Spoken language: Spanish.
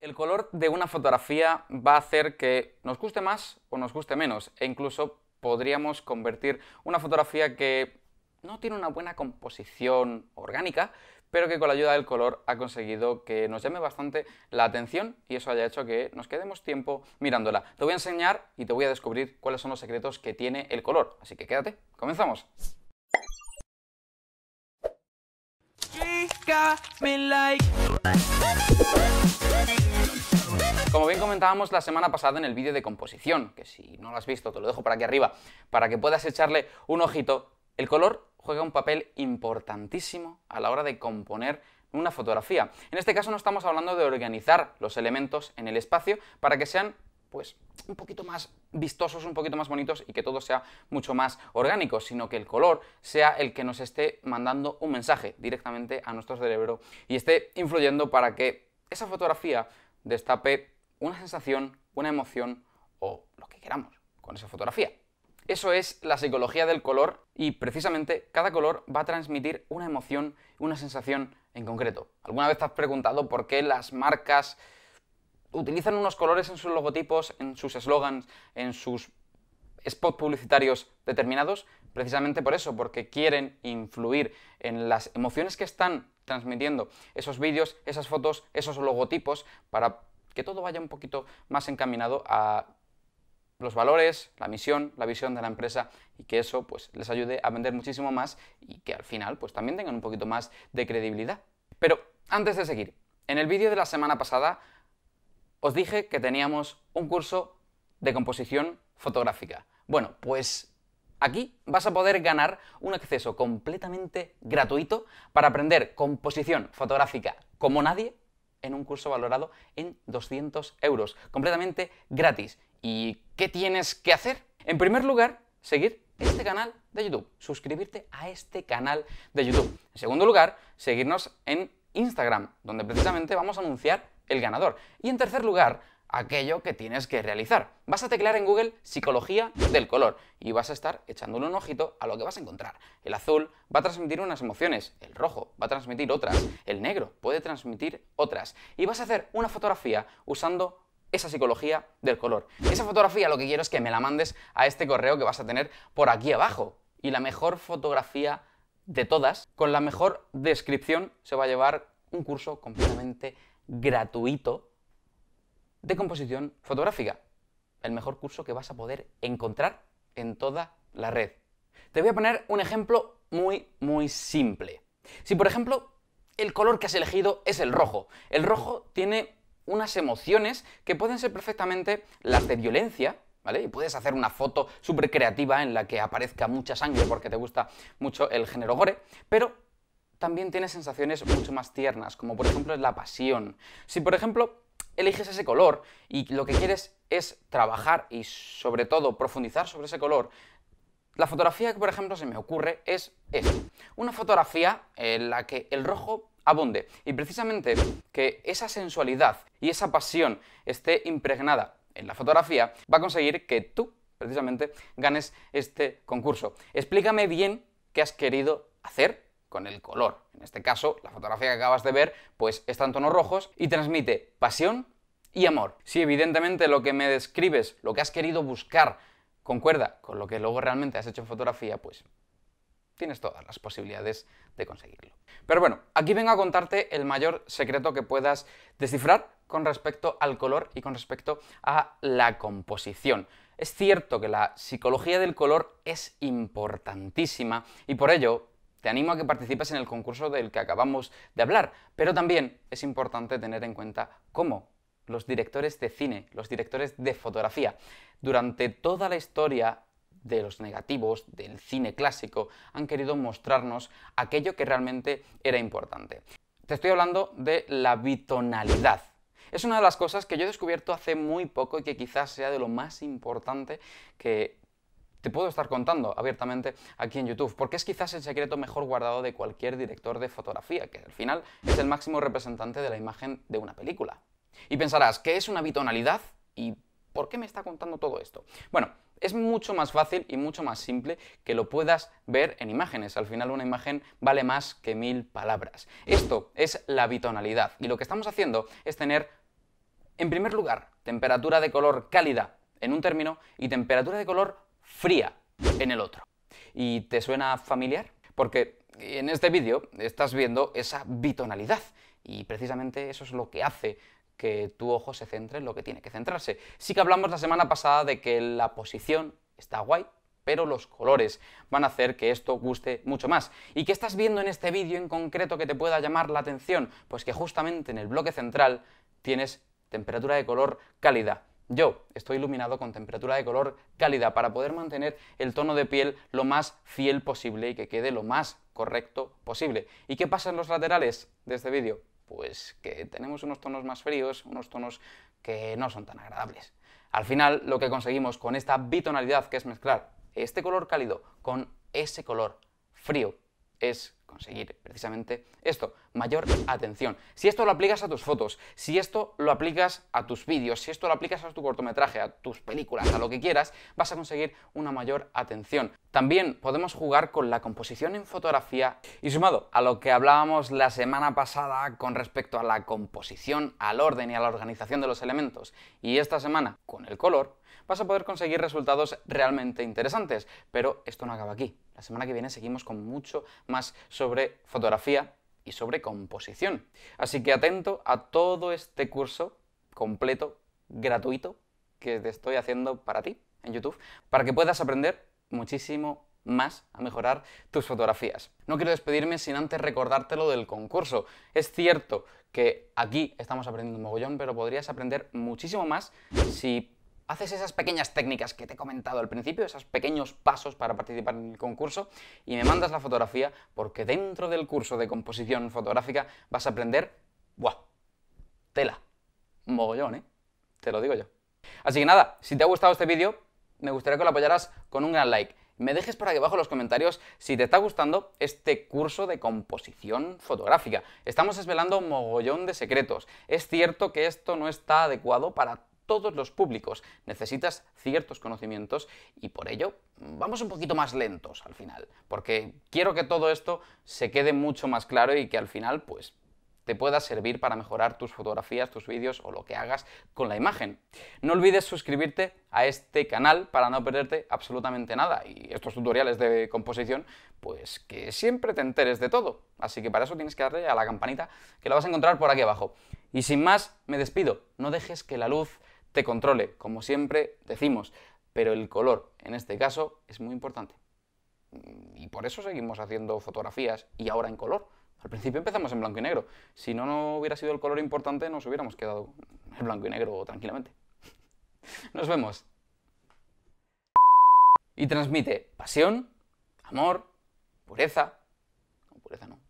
El color de una fotografía va a hacer que nos guste más o nos guste menos e incluso podríamos convertir una fotografía que no tiene una buena composición orgánica, pero que con la ayuda del color ha conseguido que nos llame bastante la atención y eso haya hecho que nos quedemos tiempo mirándola. Te voy a enseñar y te voy a descubrir cuáles son los secretos que tiene el color, así que quédate, comenzamos. like. Como bien comentábamos la semana pasada en el vídeo de composición, que si no lo has visto te lo dejo para aquí arriba, para que puedas echarle un ojito, el color juega un papel importantísimo a la hora de componer una fotografía. En este caso no estamos hablando de organizar los elementos en el espacio para que sean, pues, un poquito más vistosos, un poquito más bonitos y que todo sea mucho más orgánico, sino que el color sea el que nos esté mandando un mensaje directamente a nuestro cerebro y esté influyendo para que esa fotografía destape una sensación, una emoción o lo que queramos con esa fotografía. Eso es la psicología del color y precisamente cada color va a transmitir una emoción, una sensación en concreto. ¿Alguna vez te has preguntado por qué las marcas utilizan unos colores en sus logotipos, en sus eslogans, en sus spots publicitarios determinados, precisamente por eso, porque quieren influir en las emociones que están transmitiendo esos vídeos, esas fotos, esos logotipos, para que todo vaya un poquito más encaminado a los valores, la misión, la visión de la empresa y que eso pues les ayude a vender muchísimo más y que al final pues también tengan un poquito más de credibilidad. Pero antes de seguir, en el vídeo de la semana pasada os dije que teníamos un curso de composición fotográfica. Bueno, pues aquí vas a poder ganar un acceso completamente gratuito para aprender composición fotográfica como nadie en un curso valorado en 200 euros, completamente gratis. ¿Y qué tienes que hacer? En primer lugar, seguir este canal de YouTube, suscribirte a este canal de YouTube. En segundo lugar, seguirnos en Instagram, donde precisamente vamos a anunciar el ganador. Y en tercer lugar, aquello que tienes que realizar. Vas a teclear en Google psicología del color y vas a estar echándole un ojito a lo que vas a encontrar. El azul va a transmitir unas emociones, el rojo va a transmitir otras, el negro puede transmitir otras y vas a hacer una fotografía usando esa psicología del color. Esa fotografía lo que quiero es que me la mandes a este correo que vas a tener por aquí abajo. Y la mejor fotografía de todas, con la mejor descripción, se va a llevar un curso completamente gratuito de composición fotográfica. El mejor curso que vas a poder encontrar en toda la red. Te voy a poner un ejemplo muy, muy simple. Si, por ejemplo, el color que has elegido es el rojo. El rojo tiene unas emociones que pueden ser perfectamente las de violencia, ¿vale? Y puedes hacer una foto súper creativa en la que aparezca mucha sangre porque te gusta mucho el género gore, pero también tiene sensaciones mucho más tiernas, como por ejemplo es la pasión. Si por ejemplo eliges ese color y lo que quieres es trabajar y sobre todo profundizar sobre ese color, la fotografía que por ejemplo se me ocurre es esta. Una fotografía en la que el rojo abunde y precisamente que esa sensualidad y esa pasión esté impregnada en la fotografía va a conseguir que tú precisamente ganes este concurso. Explícame bien qué has querido hacer con el color. En este caso, la fotografía que acabas de ver, pues está en tonos rojos y transmite pasión y amor. Si evidentemente lo que me describes, lo que has querido buscar, concuerda con lo que luego realmente has hecho en fotografía, pues tienes todas las posibilidades de conseguirlo. Pero bueno, aquí vengo a contarte el mayor secreto que puedas descifrar con respecto al color y con respecto a la composición. Es cierto que la psicología del color es importantísima y por ello te animo a que participes en el concurso del que acabamos de hablar, pero también es importante tener en cuenta cómo los directores de cine, los directores de fotografía, durante toda la historia de los negativos del cine clásico han querido mostrarnos aquello que realmente era importante. Te estoy hablando de la bitonalidad. Es una de las cosas que yo he descubierto hace muy poco y que quizás sea de lo más importante que te puedo estar contando abiertamente aquí en YouTube, porque es quizás el secreto mejor guardado de cualquier director de fotografía, que al final es el máximo representante de la imagen de una película. Y pensarás, ¿qué es una bitonalidad? ¿Y por qué me está contando todo esto? Bueno, es mucho más fácil y mucho más simple que lo puedas ver en imágenes. Al final una imagen vale más que mil palabras. Esto es la bitonalidad. Y lo que estamos haciendo es tener, en primer lugar, temperatura de color cálida en un término y temperatura de color fría en el otro. ¿Y te suena familiar? Porque en este vídeo estás viendo esa bitonalidad y precisamente eso es lo que hace que tu ojo se centre en lo que tiene que centrarse. Sí que hablamos la semana pasada de que la posición está guay, pero los colores van a hacer que esto guste mucho más. ¿Y qué estás viendo en este vídeo en concreto que te pueda llamar la atención? Pues que justamente en el bloque central tienes temperatura de color cálida, yo estoy iluminado con temperatura de color cálida para poder mantener el tono de piel lo más fiel posible y que quede lo más correcto posible. ¿Y qué pasa en los laterales de este vídeo? Pues que tenemos unos tonos más fríos, unos tonos que no son tan agradables. Al final lo que conseguimos con esta bitonalidad que es mezclar este color cálido con ese color frío es conseguir precisamente esto, mayor atención. Si esto lo aplicas a tus fotos, si esto lo aplicas a tus vídeos, si esto lo aplicas a tu cortometraje, a tus películas, a lo que quieras, vas a conseguir una mayor atención. También podemos jugar con la composición en fotografía y sumado a lo que hablábamos la semana pasada con respecto a la composición, al orden y a la organización de los elementos, y esta semana con el color, vas a poder conseguir resultados realmente interesantes. Pero esto no acaba aquí. La semana que viene seguimos con mucho más sobre fotografía y sobre composición. Así que atento a todo este curso completo, gratuito, que te estoy haciendo para ti en YouTube, para que puedas aprender muchísimo más a mejorar tus fotografías. No quiero despedirme sin antes recordártelo del concurso. Es cierto que aquí estamos aprendiendo un mogollón, pero podrías aprender muchísimo más si haces esas pequeñas técnicas que te he comentado al principio, esos pequeños pasos para participar en el concurso y me mandas la fotografía porque dentro del curso de composición fotográfica vas a aprender, ¡buah! Tela. Mogollón, ¿eh? Te lo digo yo. Así que nada, si te ha gustado este vídeo, me gustaría que lo apoyaras con un gran like. Me dejes por aquí abajo en los comentarios si te está gustando este curso de composición fotográfica. Estamos desvelando mogollón de secretos. Es cierto que esto no está adecuado para todos los públicos. Necesitas ciertos conocimientos y por ello vamos un poquito más lentos al final, porque quiero que todo esto se quede mucho más claro y que al final pues te pueda servir para mejorar tus fotografías, tus vídeos o lo que hagas con la imagen. No olvides suscribirte a este canal para no perderte absolutamente nada y estos tutoriales de composición, pues que siempre te enteres de todo. Así que para eso tienes que darle a la campanita que la vas a encontrar por aquí abajo. Y sin más, me despido. No dejes que la luz te controle, como siempre decimos, pero el color en este caso es muy importante. Y por eso seguimos haciendo fotografías y ahora en color. Al principio empezamos en blanco y negro. Si no, no hubiera sido el color importante, nos hubiéramos quedado en blanco y negro tranquilamente. Nos vemos. Y transmite pasión, amor, pureza. No, pureza no.